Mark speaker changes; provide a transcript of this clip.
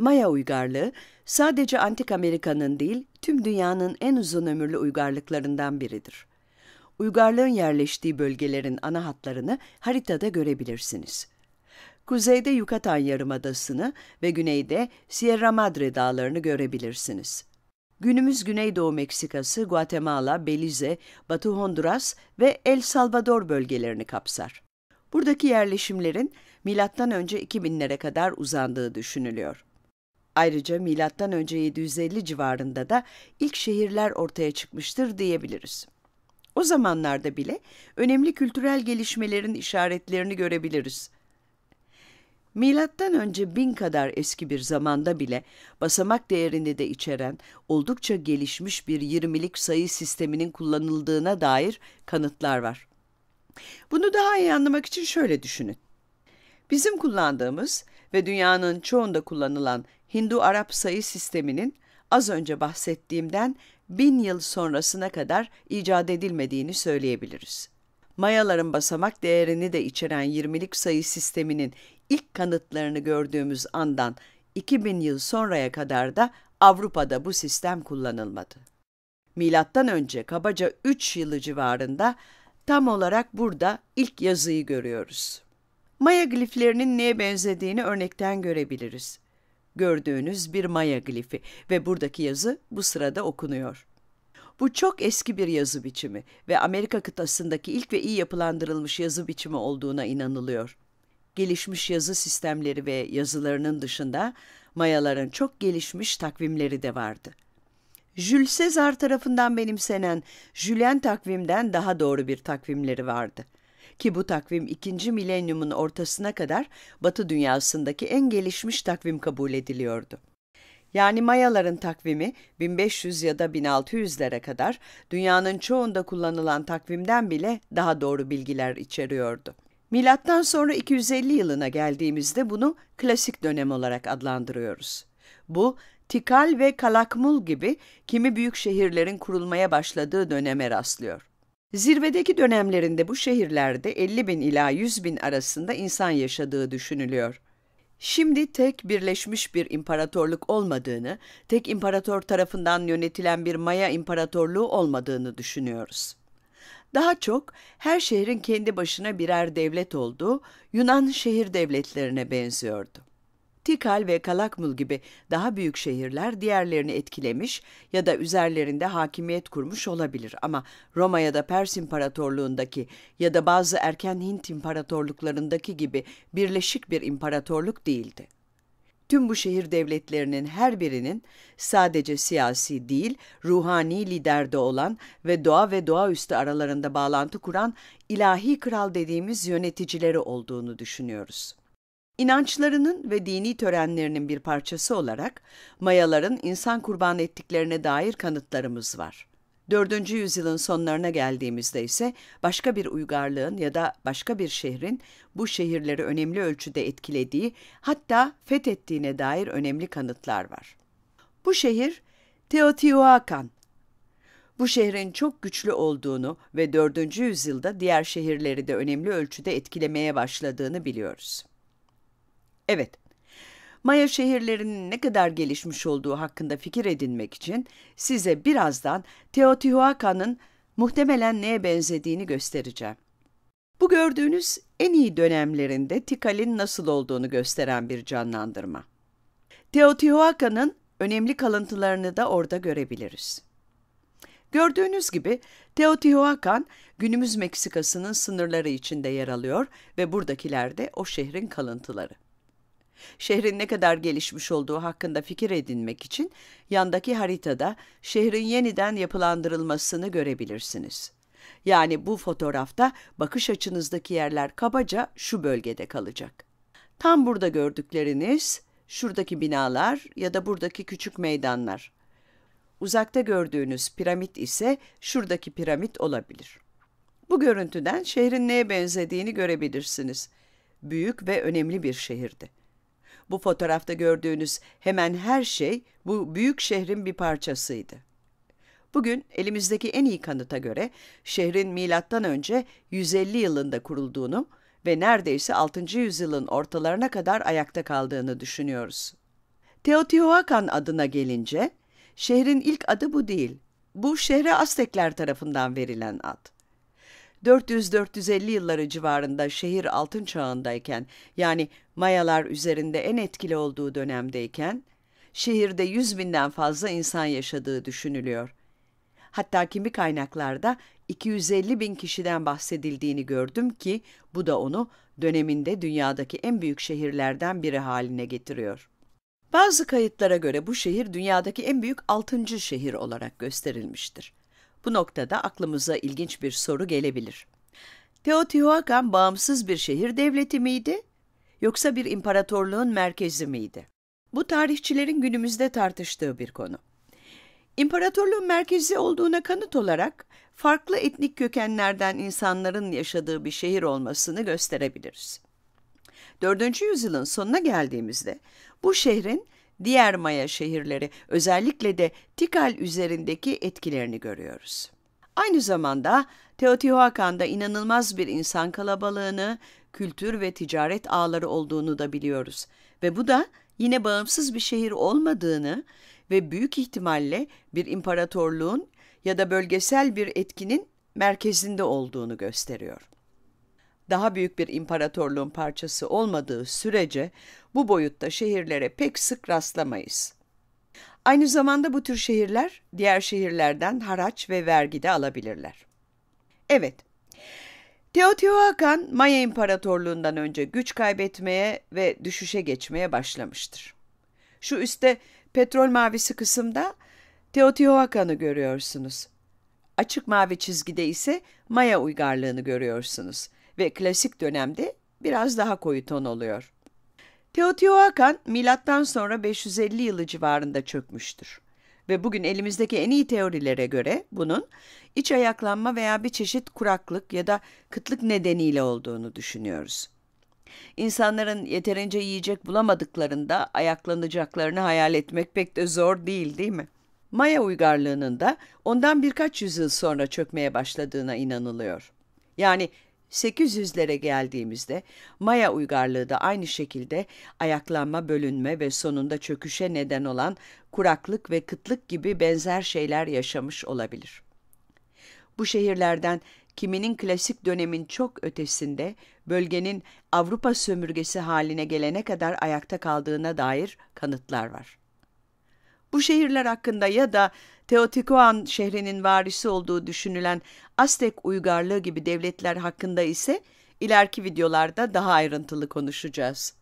Speaker 1: Maya uygarlığı sadece antik Amerika'nın değil tüm dünyanın en uzun ömürlü uygarlıklarından biridir. Uygarlığın yerleştiği bölgelerin ana hatlarını haritada görebilirsiniz. Kuzeyde Yucatan Yarımadası'nı ve güneyde Sierra Madre dağlarını görebilirsiniz. Günümüz Güneydoğu Meksikası, Guatemala, Belize, Batı Honduras ve El Salvador bölgelerini kapsar. Buradaki yerleşimlerin M.Ö. 2000'lere kadar uzandığı düşünülüyor. Ayrıca M.Ö. 750 civarında da ilk şehirler ortaya çıkmıştır diyebiliriz. O zamanlarda bile önemli kültürel gelişmelerin işaretlerini görebiliriz. Milattan önce bin kadar eski bir zamanda bile basamak değerini de içeren oldukça gelişmiş bir 20'lik sayı sisteminin kullanıldığına dair kanıtlar var. Bunu daha iyi anlamak için şöyle düşünün. Bizim kullandığımız ve dünyanın çoğunda kullanılan Hindu-Arap sayı sisteminin az önce bahsettiğimden bin yıl sonrasına kadar icat edilmediğini söyleyebiliriz. Mayaların basamak değerini de içeren 20'lik sayı sisteminin ilk kanıtlarını gördüğümüz andan 2000 yıl sonraya kadar da Avrupa'da bu sistem kullanılmadı. Milattan önce kabaca 3 yılı civarında tam olarak burada ilk yazıyı görüyoruz. Maya gliflerinin neye benzediğini örnekten görebiliriz. Gördüğünüz bir Maya glifi ve buradaki yazı bu sırada okunuyor. Bu çok eski bir yazı biçimi ve Amerika kıtasındaki ilk ve iyi yapılandırılmış yazı biçimi olduğuna inanılıyor. Gelişmiş yazı sistemleri ve yazılarının dışında Mayaların çok gelişmiş takvimleri de vardı. Jules Caesar tarafından benimsenen Julian takvimden daha doğru bir takvimleri vardı.'' ki bu takvim ikinci milenyumun ortasına kadar Batı dünyasındaki en gelişmiş takvim kabul ediliyordu. Yani Mayaların takvimi 1500 ya da 1600'lere kadar dünyanın çoğunda kullanılan takvimden bile daha doğru bilgiler içeriyordu. Milattan sonra 250 yılına geldiğimizde bunu klasik dönem olarak adlandırıyoruz. Bu Tikal ve Kalakmul gibi kimi büyük şehirlerin kurulmaya başladığı döneme rastlıyor. Zirvedeki dönemlerinde bu şehirlerde 50 bin ila 100 bin arasında insan yaşadığı düşünülüyor. Şimdi tek birleşmiş bir imparatorluk olmadığını, tek imparator tarafından yönetilen bir Maya imparatorluğu olmadığını düşünüyoruz. Daha çok her şehrin kendi başına birer devlet olduğu Yunan şehir devletlerine benziyordu. Tikal ve Kalakmul gibi daha büyük şehirler diğerlerini etkilemiş ya da üzerlerinde hakimiyet kurmuş olabilir ama Roma ya da Pers İmparatorluğundaki ya da bazı erken Hint imparatorluklarındaki gibi birleşik bir imparatorluk değildi. Tüm bu şehir devletlerinin her birinin sadece siyasi değil, ruhani liderde olan ve doğa ve doğaüstü aralarında bağlantı kuran ilahi kral dediğimiz yöneticileri olduğunu düşünüyoruz. İnançlarının ve dini törenlerinin bir parçası olarak Mayaların insan kurban ettiklerine dair kanıtlarımız var. 4. yüzyılın sonlarına geldiğimizde ise başka bir uygarlığın ya da başka bir şehrin bu şehirleri önemli ölçüde etkilediği hatta fethettiğine dair önemli kanıtlar var. Bu şehir Teotihuacan. Bu şehrin çok güçlü olduğunu ve 4. yüzyılda diğer şehirleri de önemli ölçüde etkilemeye başladığını biliyoruz. Evet, Maya şehirlerinin ne kadar gelişmiş olduğu hakkında fikir edinmek için size birazdan Teotihuacan'ın muhtemelen neye benzediğini göstereceğim. Bu gördüğünüz en iyi dönemlerinde Tikal'in nasıl olduğunu gösteren bir canlandırma. Teotihuacan'ın önemli kalıntılarını da orada görebiliriz. Gördüğünüz gibi Teotihuacan günümüz Meksikası'nın sınırları içinde yer alıyor ve buradakiler de o şehrin kalıntıları. Şehrin ne kadar gelişmiş olduğu hakkında fikir edinmek için yandaki haritada şehrin yeniden yapılandırılmasını görebilirsiniz. Yani bu fotoğrafta bakış açınızdaki yerler kabaca şu bölgede kalacak. Tam burada gördükleriniz şuradaki binalar ya da buradaki küçük meydanlar. Uzakta gördüğünüz piramit ise şuradaki piramit olabilir. Bu görüntüden şehrin neye benzediğini görebilirsiniz. Büyük ve önemli bir şehirdi. Bu fotoğrafta gördüğünüz hemen her şey bu büyük şehrin bir parçasıydı. Bugün elimizdeki en iyi kanıta göre şehrin milattan önce 150 yılında kurulduğunu ve neredeyse 6. yüzyılın ortalarına kadar ayakta kaldığını düşünüyoruz. Teotihuacan adına gelince şehrin ilk adı bu değil. Bu şehre Aztekler tarafından verilen ad. 400-450 yılları civarında şehir altın çağındayken yani Mayalar üzerinde en etkili olduğu dönemdeyken şehirde 100 binden fazla insan yaşadığı düşünülüyor. Hatta kimi kaynaklarda 250 bin kişiden bahsedildiğini gördüm ki bu da onu döneminde dünyadaki en büyük şehirlerden biri haline getiriyor. Bazı kayıtlara göre bu şehir dünyadaki en büyük altıncı şehir olarak gösterilmiştir. Bu noktada aklımıza ilginç bir soru gelebilir. Teotihuacan bağımsız bir şehir devleti miydi yoksa bir imparatorluğun merkezi miydi? Bu tarihçilerin günümüzde tartıştığı bir konu. İmparatorluğun merkezi olduğuna kanıt olarak farklı etnik kökenlerden insanların yaşadığı bir şehir olmasını gösterebiliriz. 4. yüzyılın sonuna geldiğimizde bu şehrin diğer Maya şehirleri özellikle de Tikal üzerindeki etkilerini görüyoruz. Aynı zamanda Teotihuacan'da inanılmaz bir insan kalabalığını, kültür ve ticaret ağları olduğunu da biliyoruz ve bu da yine bağımsız bir şehir olmadığını ve büyük ihtimalle bir imparatorluğun ya da bölgesel bir etkinin merkezinde olduğunu gösteriyor daha büyük bir imparatorluğun parçası olmadığı sürece bu boyutta şehirlere pek sık rastlamayız. Aynı zamanda bu tür şehirler diğer şehirlerden haraç ve vergi de alabilirler. Evet, Teotihuacan Maya İmparatorluğundan önce güç kaybetmeye ve düşüşe geçmeye başlamıştır. Şu üstte petrol mavisi kısımda Teotihuacan'ı görüyorsunuz. Açık mavi çizgide ise Maya uygarlığını görüyorsunuz ve klasik dönemde biraz daha koyu ton oluyor. Teotihuacan milattan sonra 550 yılı civarında çökmüştür ve bugün elimizdeki en iyi teorilere göre bunun iç ayaklanma veya bir çeşit kuraklık ya da kıtlık nedeniyle olduğunu düşünüyoruz. İnsanların yeterince yiyecek bulamadıklarında ayaklanacaklarını hayal etmek pek de zor değil değil mi? Maya uygarlığının da ondan birkaç yüzyıl sonra çökmeye başladığına inanılıyor. Yani 800'lere geldiğimizde Maya uygarlığı da aynı şekilde ayaklanma, bölünme ve sonunda çöküşe neden olan kuraklık ve kıtlık gibi benzer şeyler yaşamış olabilir. Bu şehirlerden kiminin klasik dönemin çok ötesinde bölgenin Avrupa sömürgesi haline gelene kadar ayakta kaldığına dair kanıtlar var. Bu şehirler hakkında ya da Teotihuacan şehrinin varisi olduğu düşünülen Aztek uygarlığı gibi devletler hakkında ise ileriki videolarda daha ayrıntılı konuşacağız.